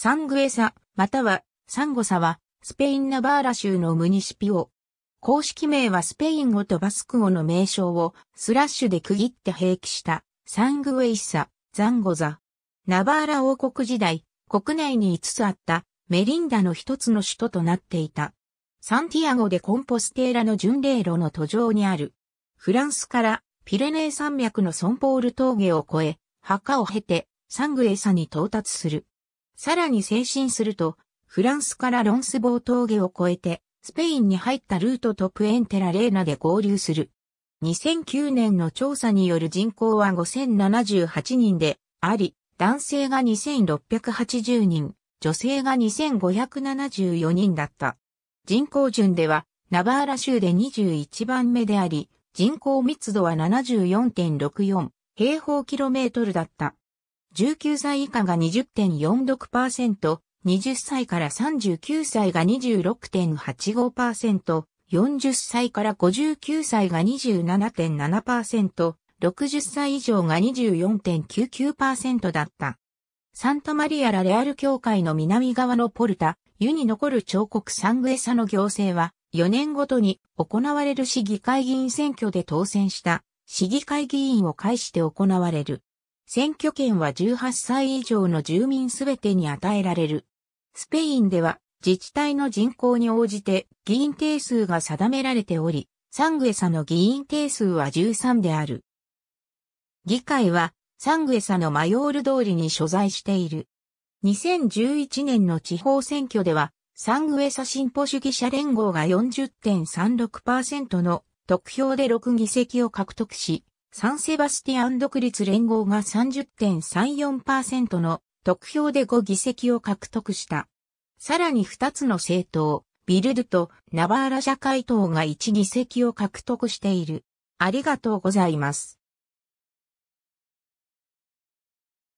サングエサ、またはサンゴサは、スペインナバーラ州のムニシピオ。公式名はスペイン語とバスク語の名称をスラッシュで区切って併記したサングエイサ、ザンゴザ。ナバーラ王国時代、国内に5つあったメリンダの一つの首都となっていた。サンティアゴでコンポステーラの巡礼路の途上にある。フランスからピレネー山脈のソンポール峠を越え、墓を経てサングエサに到達する。さらに精神すると、フランスからロンスボー峠を越えて、スペインに入ったルートとプエンテラレーナで合流する。2009年の調査による人口は5078人であり、男性が2680人、女性が2574人だった。人口順では、ナバーラ州で21番目であり、人口密度は74.64平方キロメートルだった。19歳以下が20.46%、20歳から39歳が26.85%、40歳から59歳が27.7%、60歳以上が24.99%だった。サントマリアラレアル教会の南側のポルタ、湯に残る彫刻サングエサの行政は、4年ごとに行われる市議会議員選挙で当選した市議会議員を介して行われる。選挙権は18歳以上の住民すべてに与えられる。スペインでは自治体の人口に応じて議員定数が定められており、サングエサの議員定数は13である。議会はサングエサのマヨール通りに所在している。2011年の地方選挙では、サングエサ進歩主義者連合が40.36%の得票で6議席を獲得し、サンセバスティアン独立連合が30.34%の得票で5議席を獲得した。さらに2つの政党、ビルドとナバーラ社会党が1議席を獲得している。ありがとうございます。